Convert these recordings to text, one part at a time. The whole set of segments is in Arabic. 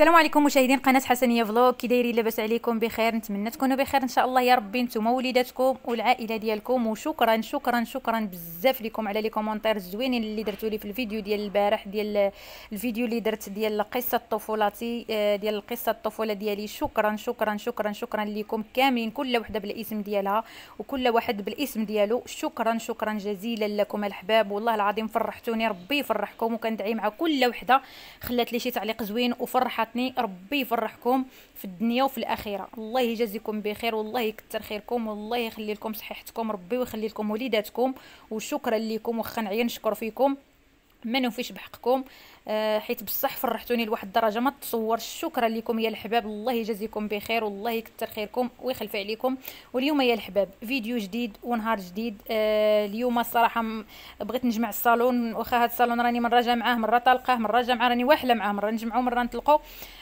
السلام عليكم مشاهدين قناه حسنيه فلوق كي دايرين لاباس عليكم بخير نتمنى تكونوا بخير ان شاء الله يا ربي نتوما وليداتكم والعائله ديالكم وشكرا شكرا شكرا بزاف لكم على لي كومونتير الزوينين اللي درتوا لي في الفيديو ديال البارح ديال الفيديو اللي درت ديال قصه طفولتي آه، ديال قصه الطفوله ديالي شكرا شكرا شكرا شكرا لكم كاملين كل وحده بالاسم ديالها وكل واحد بالاسم ديالو شكرا شكرا جزيلا لكم الحباب والله العظيم فرحتوني ربي يفرحكم وكندعي مع كل وحده خلات لي شي تعليق زوين وفرحت عطني ربي يفرحكم في الدنيا وفي الاخره الله يجازيكم بخير والله يكثر خيركم والله يخلي لكم صحتكم ربي ويخلي لكم وليداتكم وشكرا لكم واخا نعيا نشكر فيكم ما نوفيش بحقكم آه حيت بصح فرحتوني لواحد الدرجه ما تصور شكرا لكم يا الحباب الله يجازيكم بخير والله يكثر خيركم ويخلف عليكم واليوم يا الحباب فيديو جديد ونهار جديد آه اليوم الصراحه بغيت نجمع الصالون واخا هذا الصالون راني مره معاه مره طالقه مره جامعه راني واحله معاه مره نجمعو مره نطلقو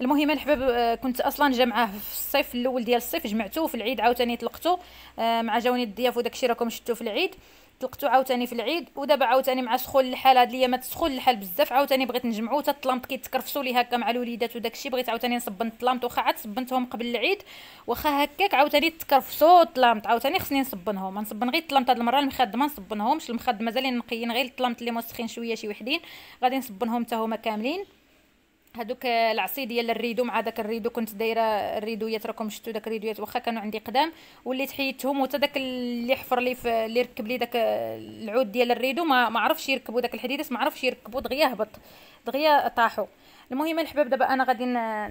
المهم الحباب آه، كنت اصلا جامعه في الصيف الاول ديال الصيف جمعته في العيد عاوتاني طلقته آه، مع جاوني الضياف وداكشي راكم شفتوه في العيد طلقتو عاوتاني في العيد ودابا عاوتاني مع سخون الحال هاد ليا ما تسخون الحال بزاف عاوتاني بغيت نجمعو حتى الطلامط كيتكرفسوا لي هكا مع الوليدات وداكشي بغيت عاوتاني نصبن الطلامط واخا عاد صبنتهم قبل العيد واخا هكاك عاوتاني تكرفسوا الطلامط عاوتاني خصني نصبنهم نصبن غير الطلامط هاد المره المخدمه نصبنهمش المخدمه مازالين نقيين غير الطلامط اللي موسخين شويه شي وحدين غادي نصبنهم حتى هما كاملين هذوك العصي ديال الريدو مع داك الريدو كنت دايره الريدويات راكم شفتوا داك الريدويات واخا كانوا عندي قدام وليت حيدتهم وتا داك اللي حفر لي اللي ركب لي داك العود ديال الريدو ما ما عرفش يركبوا داك الحديدات ما عرفش يركبوا دغيا هبط دغيا طاحوا المهم الحباب دابا انا غادي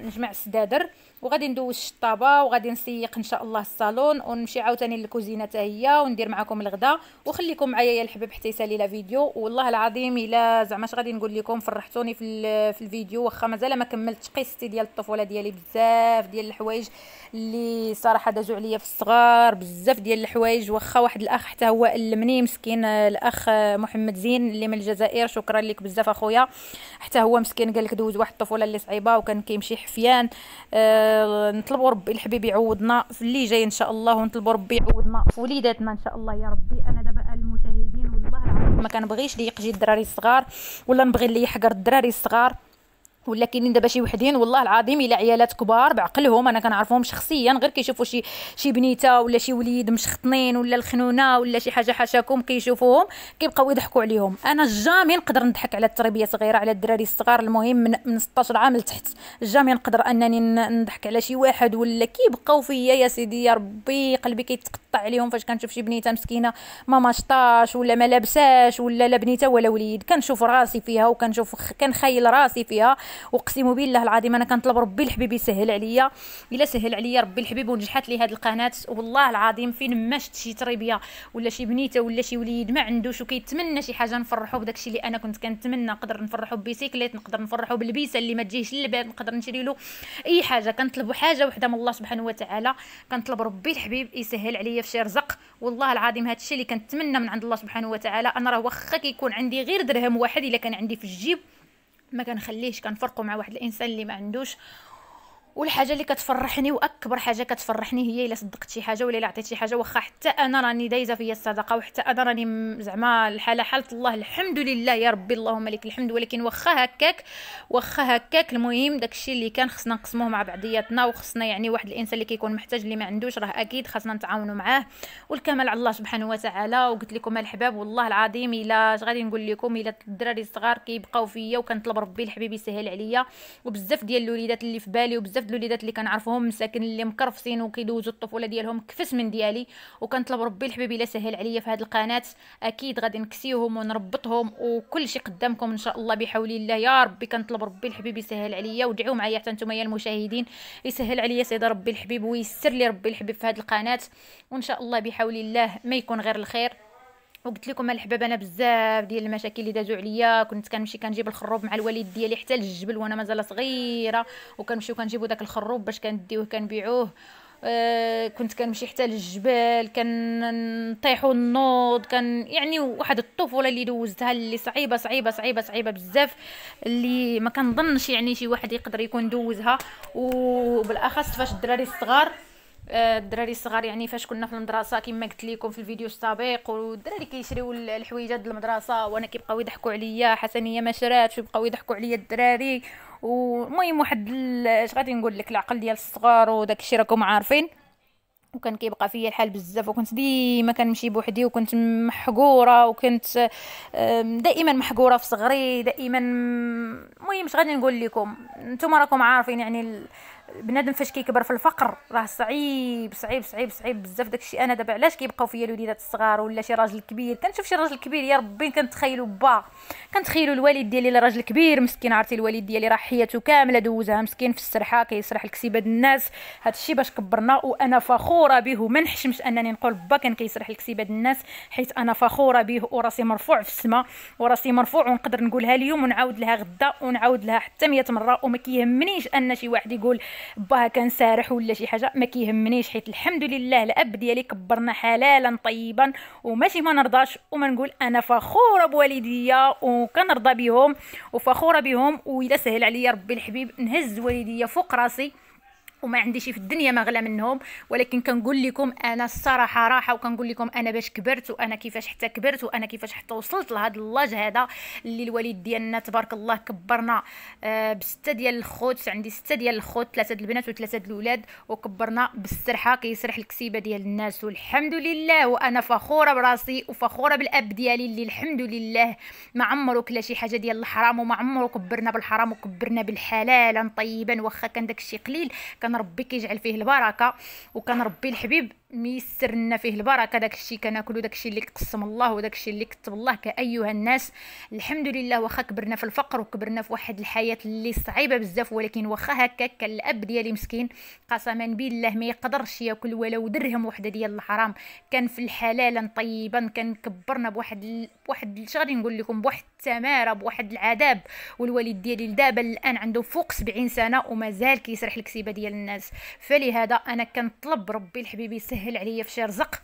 نجمع السدادر وغادي ندوز الشطابه وغادي نسيق ان شاء الله الصالون ونمشي عاوتاني للكوزينه حتى هي وندير معكم الغداء وخليكم معايا يا الحباب حتى يسالي لا فيديو والله العظيم الا زعما اش غادي نقول لكم فرحتوني في في الفيديو واخا مازال ما كملتش قصتي ديال الطفوله ديالي بزاف ديال الحوايج اللي صراحه دازوا عليا في الصغار بزاف ديال الحوايج واخا واحد الاخ حتى هو المني مسكين الاخ محمد زين اللي من الجزائر شكرا لك بزاف اخويا حتى هو مسكين قال لك دوز واحد واحد الطفوله اللي صعيبه وكان كيمشي حفيان أه نطلبوا ربي الحبيب يعوضنا في اللي جاي ان شاء الله ونطلبوا ربي يعوضنا في وليداتنا ان شاء الله يا ربي انا دابا المشاهدين والله العظيم ما كنبغيش اللي يقجي الدراري الصغار ولا نبغي اللي يحقر الدراري الصغار ولا كاينين دابا شي وحدين والله العظيم الا عيالات كبار بعقلهم انا كنعرفهم شخصيا غير كيشوفوا شي شي بنيته ولا شي وليد مشخطنين ولا الخنونه ولا شي حاجه حاشاكم كيشوفوهم كيبقاو يضحكوا عليهم انا جامي نقدر نضحك على التربيه صغيره على الدراري الصغار المهم من, من 16 عام لتحت جامي نقدر انني نضحك على شي واحد ولا كيبقاو فيا يا سيدي يا ربي قلبي كيتقطع عليهم فاش كنشوف شي بنيته مسكينه ما مشطاش ولا ما لابساش ولا لا بنيته ولا وليد كنشوف راسي فيها وكنشوف كنخيل راسي فيها اقسم بالله العظيم انا كنطلب ربي الحبيب يسهل عليا الا سهل عليا ربي الحبيب ونجحت لي هذه القناه والله العظيم فين ما شفت شي تربيه ولا شي بنيته ولا شي وليد ما عندوش وكيتمنى شي حاجه نفرحو بداك الشيء اللي انا كنت كنتمنى نقدر نفرحو ببيسيكليت نقدر نفرحو بلبيسه اللي ما تجيش للبال نقدر نشري له اي حاجه كنطلبوا حاجه وحده من الله سبحانه وتعالى كنطلب ربي الحبيب يسهل عليا في شي رزق والله العظيم هذا الشيء اللي كنتمنى من عند الله سبحانه وتعالى انا راه واخا كيكون عندي غير درهم واحد الا كان عندي في الجيب ما كنخليهش كنفرقوا مع واحد الانسان اللي ما عندوش والحاجه اللي كتفرحني واكبر حاجه كتفرحني هي الا صدقت شي حاجه ولا الا عطيت شي حاجه واخا حتى انا راني دايزه فيا الصدقه وحتى انا راني زعما الحاله حاله الله الحمد لله يا ربي اللهم لك الحمد ولكن واخا هكاك واخا هكاك المهم داكشي اللي كان خصنا نقسموه مع بعضياتنا وخصنا يعني واحد الانسان اللي كيكون محتاج اللي ما عندوش راه اكيد خصنا نتعاونوا معاه والكمال على الله سبحانه وتعالى وقلت لكم الحباب والله العظيم الا غادي نقول لكم الا الدراري الصغار كيبقاو فيا وكنطلب ربي الحبيب يسهل عليا وبزاف ديال الوليدات اللي في بالي وبزاف الوليدات اللي كنعرفوهم مساكن اللي مكرفصين وكيدوزوا الطفوله ديالهم كفس من ديالي وكنطلب ربي الحبيب الا سهل عليا في هذه القناه اكيد غادي نكسيهم ونربطهم وكل شيء قدامكم ان شاء الله بحول الله يا ربي كنطلب ربي الحبيب يسهل عليا ودعوا معايا حتى نتوما يا المشاهدين يسهل عليا سيدي ربي الحبيب ويسر لي ربي الحبيب في هذه القناه وان شاء الله بحول الله ما يكون غير الخير وقلت لكم الحباب انا بزاف ديال المشاكل اللي دازوا عليا كنت كنمشي كنجيب الخروب مع الوالد ديالي حتى للجبل وانا مازال صغيره وكنمشيو كنجيبو داك الخروب باش كنديوه كنبيعوه آه كنت كنمشي حتى للجبال كنطيحو النوض كان يعني واحد الطفوله اللي دوزتها اللي صعيبه صعيبه صعيبه صعيبه بزاف اللي ما كنظنش يعني شي واحد يقدر يكون دوزها وبالاخص فاش الدراري الصغار الدراري الصغار يعني فاش كنا في المدرسه كما قلت لكم في الفيديو السابق والدراري كيشريو الحويجات المدرسه وانا كيبقاو يضحكوا عليا حسنيه ما شراتش ويبقاو يضحكوا عليا الدراري والمهم واحد اش غادي نقول لك العقل ديال الصغار وداك الشيء راكم عارفين وكان كيبقى فيا الحال بزاف وكنت ديما كنمشي بوحدي وكنت محقوره وكنت دائما محقوره في صغري دائما المهم اش غادي نقول لكم نتوما راكم عارفين يعني بنادم فاش كيكبر في الفقر راه صعيب صعيب صعيب صعيب بزاف داكشي انا دابا علاش كيبقاو فيا الوليدات الصغار ولا شي راجل كبير كنشوف شي راجل كبير يا ربي كنتخيلو با كنتخيلو الوالد ديالي اللي راجل كبير مسكين عرفتي الوالد ديالي راه حياته كامله دوزها مسكين في السرحه كيسرح الكسيبه الناس هادشي باش كبرنا وانا فخوره به ما نحشمش انني نقول با كان كيسرح الكسيبه الناس حيت انا فخوره به وراسي مرفوع في السماء وراسي مرفوع ونقدر نقولها اليوم ونعاود لها غدا ونعاود لها حتى 100 مره وما كيهمنيش ان شي واحد يقول باها كان سارح ولا شي حاجه ما كيهمنيش حيت الحمد لله الاب ديالي كبرنا حلالا طيبا وماشي ما نرضاش وما نقول انا فخوره بوالديا وكنرضى بهم وفخوره بهم وإلا سهل عليا ربي الحبيب نهز والديا فوق راسي وما عنديش في الدنيا ما غلى منهم ولكن كنقول لكم انا الصراحه راحه وكنقول لكم انا باش كبرت وانا كيفاش حتى كبرت وانا كيفاش حتى وصلت لهذا اللاج هذا اللي الوالد ديالنا تبارك الله كبرنا آه بسته ديال الخوت عندي سته ديال الخوت ثلاثه البنات وثلاثه الاولاد وكبرنا بالسرحه كيسرح الكسيبه ديال الناس والحمد لله وانا فخوره براسي وفخوره بالاب ديالي اللي الحمد لله ما عمرو كلا شي حاجه ديال الحرام وما عمرو كبرنا بالحرام وكبرنا بالحلال طيبا واخا كان داكشي قليل كان ربي كيجعل فيه البركه وكنربي الحبيب ميسر لنا فيه البركه داكشي كناكلو داكشي اللي قسم الله وداكشي اللي كتب الله كايها الناس الحمد لله واخا كبرنا في الفقر وكبرنا في واحد الحياه اللي صعيبه بزاف ولكن واخا هكاك الاب ديالي مسكين قسما بالله ما يقدرش ياكل ولو درهم وحده ديال الحرام كان في الحلال طيبا كان كبرنا بواحد ال... بواحد الشغل نقول لكم بواحد التماره بواحد العذاب والوالد ديالي لدابا الان عنده فوق 70 سنه ومازال كيسرح الكسيبه ديال الناس فلهذا انا كنطلب ربي الحبيبي سهل عليا في شي رزق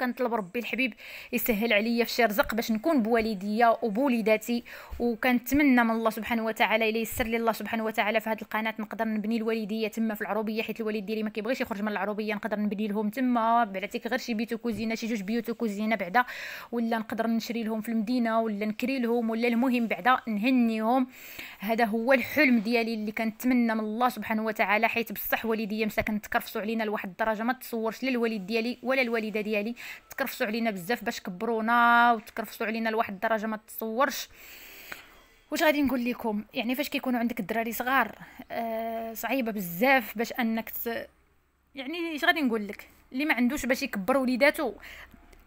كنطلب ربي الحبيب يسهل عليا في شي رزق باش نكون بوالديا وبوليداتي وكنتمنى من الله سبحانه وتعالى الا يسر لي الله سبحانه وتعالى في هذه القناه نقدر نبني الوالديه تما في العروبيه حيت الوالد ديالي ما كيبغيش يخرج من العروبيه نقدر نبني لهم تما بعتيك غير شي بيت وكوزينه شي جوج بيوت وكوزينه بعدا ولا نقدر نشري لهم في المدينه ولا نكري لهم ولا المهم بعدا نهنيهم هذا هو الحلم ديالي اللي كنتمنى من الله سبحانه وتعالى حيت بصح والديا مساكن تكرفصوا علينا لواحد الدرجه ما تصورش لا الوالد ديالي ولا الوالده ديالي تكرفسوا علينا بزاف باش كبرونا وتكرفسوا علينا لواحد الدرجه ما تصورش واش غادي نقول لكم يعني فاش كيكونوا عندك الدراري صغار آه صعيبه بزاف باش انك ت... يعني اش غادي نقول لك اللي ما عندوش باش يكبر وليداتو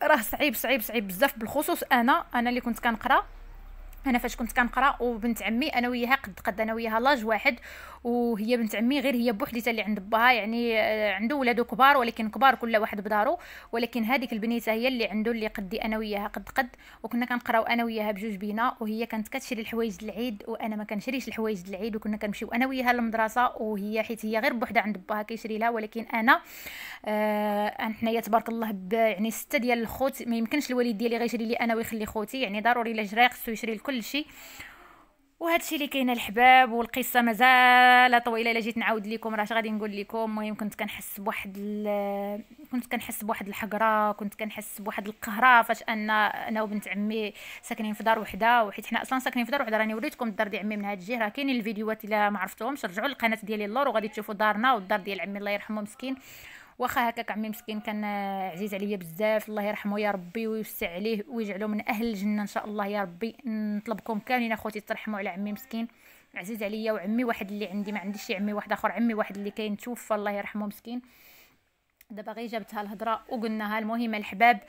راه صعيب صعيب صعيب بزاف بالخصوص انا انا اللي كنت كنقرا انا فاش كنت كنقرا وبنت عمي انا وياها قد قد انا وياها لاج واحد وهي بنت عمي غير هي بوحديتها اللي عند باها يعني آه، عنده ولادو كبار ولكن كبار كل واحد بدارو ولكن هذيك البنيته هي اللي عنده اللي قدي انا وياها قد قد وكنا كنقراو انا وياها بجوج بينا وهي كانت كتشري الحوايج العيد وانا ما كنشريش الحوايج العيد وكنا كنمشيو انا وياها للمدرسه وهي حيت هي غير بوحدها عند باها كيشري لها ولكن انا آه حنايا تبارك الله يعني سته ديال الخوت ما يمكنش الوالد ديالي غيشري لي انا ويخلي خوتي يعني ضروري الا جرا خصو يشري الكل كل شيء وهذا الشيء اللي كاين الحباب والقصه مازال طويله الا جيت نعاود لكم راه غادي نقول لكم المهم كنت كنحس بواحد ال... كنت كنحس بواحد الحقره كنت كنحس بواحد القهره فاش ان انا وبنت عمي ساكنين في دار وحده وحيت حنا اصلا ساكنين في دار وحده راني وريتكم الدار ديال عمي من هذه الجهه راه كاينين الفيديوهات الا ما عرفتوهمش رجعوا للقناه ديالي اللور وغادي تشوفوا دارنا والدار ديال عمي الله يرحمه مسكين واخا هكاك عمي مسكين كان عزيز عليا بزاف الله يرحمه يا ربي ويوسع عليه ويجعله من اهل الجنه ان شاء الله يا ربي نطلبكم كاملين اخوتي ترحموا على عمي مسكين عزيز عليا وعمي واحد اللي عندي ما عنديش عمي واحد اخر عمي واحد اللي كاين توفى الله يرحمه مسكين دابا غير جابتها الهضره وقلناها المهم الحباب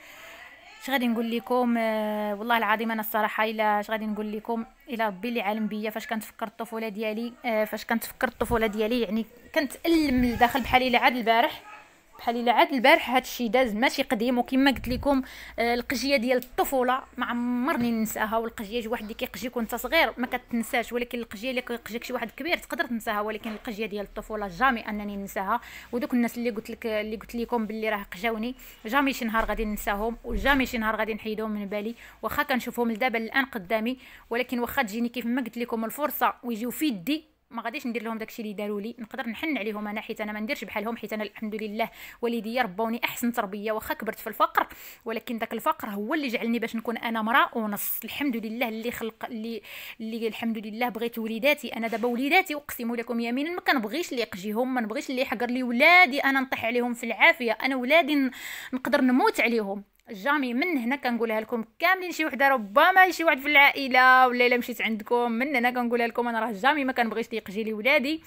اش غادي نقول لكم آه والله العظيم انا الصراحه الا اش غادي نقول لكم الا ربي اللي عالم بيا فاش كنتفكر الطفوله ديالي آه فاش كنتفكر الطفوله ديالي يعني كنتالم لداخل بحال الا عاد البارح بحال الا عاد البارح هادشي داز ماشي قديم وكما قلت لكم آه، القجيه ديال الطفوله ما عمرني ننساها والقجيه شي واحد اللي كيقجيك وانت صغير ما كتنساش ولكن القجيه اللي كيقجيك شي واحد كبير تقدر تنساها ولكن القجيه ديال الطفوله جامي انني ننساها ودوك الناس اللي قلت لك اللي قلت لكم باللي راه قجاوني جامي شي نهار غادي ننساهم وجامي شي نهار غادي نحيدهم من بالي واخا كنشوفهم لدابا الان قدامي ولكن واخا تجيني كيف ما قلت لكم الفرصه ويجيو في يدي ما غاديش ندير لهم داكشي اللي داروا لي نقدر نحن عليهم انا حيت انا ما نديرش بحالهم حيت انا الحمد لله والدي ربوني احسن تربيه واخا كبرت في الفقر ولكن داك الفقر هو اللي جعلني باش نكون انا مراه ونص الحمد لله اللي خلق اللي, اللي الحمد لله بغيت وليداتي انا دابا وليداتي اقسم لكم يمينا ما كنبغيش اللي يقجيهم ما نبغيش اللي يحقر لي ولادي انا نطيح عليهم في العافيه انا ولادي نقدر نموت عليهم جامي من هنا كنقولها لكم كاملين شي وحده ربما شي واحد في العائله ولا الا مشيت عندكم من هنا كنقولها لكم انا راه جامي ما كنبغيش تيقجي لي ولادي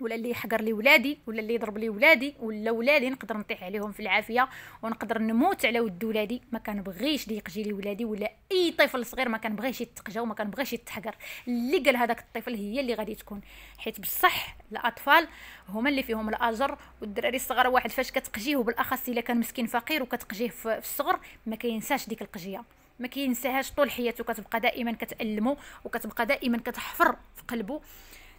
ولا اللي يحقر لي ولادي ولا اللي يضرب لي ولادي ولا ولادي نقدر نطيح عليهم في العافيه ونقدر نموت على ود ولادي ما كنبغيش اللي يقجي لي ولادي ولا اي طفل صغير ما كنبغيش يتقجى وما كنبغيش يتحقر اللي قال هذاك الطفل هي اللي غادي تكون حيت بصح الاطفال هما اللي فيهم الاجر والدراري الصغار واحد فاش كتقجيه وبالاخص الا كان مسكين فقير وكتقجيه في الصغر ما كينساش ديك القجيه ما كينساهاش طول حياته كتبقى دائما كتألمو وكتبقى دائما كتحفر في قلبه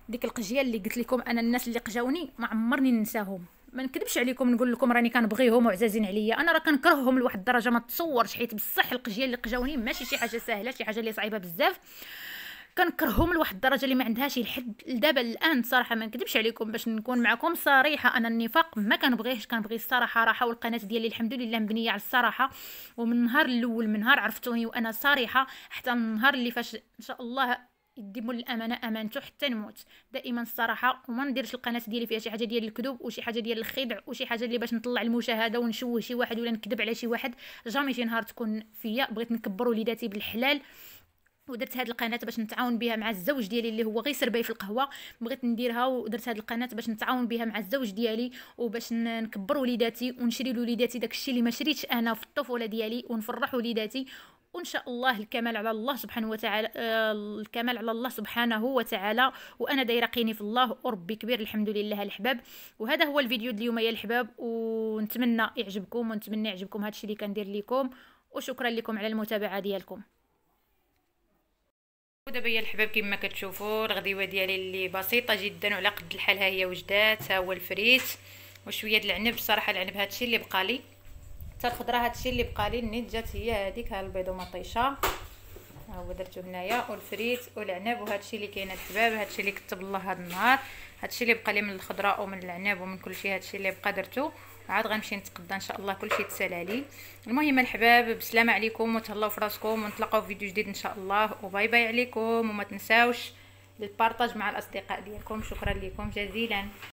ديك القجيه اللي قلت لكم انا الناس اللي قجاوني ما عمرني ننساهم ما نكذبش عليكم نقول لكم راني كنبغيهم وعزازين عليا انا راه كنكرههم لواحد الدرجه ما تصورش حيت بصح القجيه اللي قجاوني ماشي شي حاجه سهله شي حاجه اللي صعيبه بزاف كنكرههم لواحد الدرجه اللي ما عندهاش الحد لدابا الان صراحه ما نكذبش عليكم باش نكون معكم صريحه انا النفاق ما كنبغيهش كنبغي الصراحه راحه والقناه ديالي الحمد لله مبنيه على الصراحه ومن النهار الاول من نهار عرفتوني وانا صريحه حتى النهار اللي فاش ان شاء الله يديموا الامانه امانته حتى نموت دائما الصراحه وما نديرش القناه ديالي فيها شي حاجه ديال الكذوب وشي حاجه ديال الخدع وشي حاجه اللي باش نطلع المشاهده ونشوه شي واحد ولا نكذب على شي واحد جامي شي نهار تكون فيا بغيت نكبر وليداتي بالحلال ودرت هاد القناه باش نتعاون بها مع الزوج ديالي اللي هو غير في القهوه بغيت نديرها ودرت هاد القناه باش نتعاون بها مع الزوج ديالي وباش نكبر وليداتي ونشري لوليداتي داكشي اللي ما شريتش انا في الطفوله ديالي ونفرح وليداتي وان شاء الله الكمال على الله سبحانه وتعالى آه، الكمال على الله سبحانه وتعالى وانا دايره قيني في الله وربي كبير الحمد لله الحباب وهذا هو الفيديو اليوم يا الحباب ونتمنى يعجبكم ونتمنى يعجبكم هذا الشيء اللي كندير لكم وشكرا لكم على المتابعه ديالكم ودابا يا الحباب كما كتشوفوا الغديوه ديالي اللي بسيطه جدا وعلى قد الحال ها هي وجدات ها هو الفريت وشويه د العنب صراحه العنب هادشي اللي بقالي لي حتى الخضره هادشي اللي بقى لي نيت جات هي هذيك ها البيض ومطيشه ها هو درتو هنايا والفريت والعنب وهادشي اللي كاين الحباب هادشي اللي كتب الله هاد النهار هادشي اللي بقى لي من الخضره ومن العنب ومن كلشي هادشي اللي بقى درتو عاد غنمشي نتقدى ان شاء الله كلشي تسالى لي المهم الحباب بسلامه عليكم وتهلاو في راسكم ونتلاقاو في فيديو جديد ان شاء الله وباي باي عليكم وما تنساوش البارطاج مع الاصدقاء ديالكم شكرا لكم جزيلا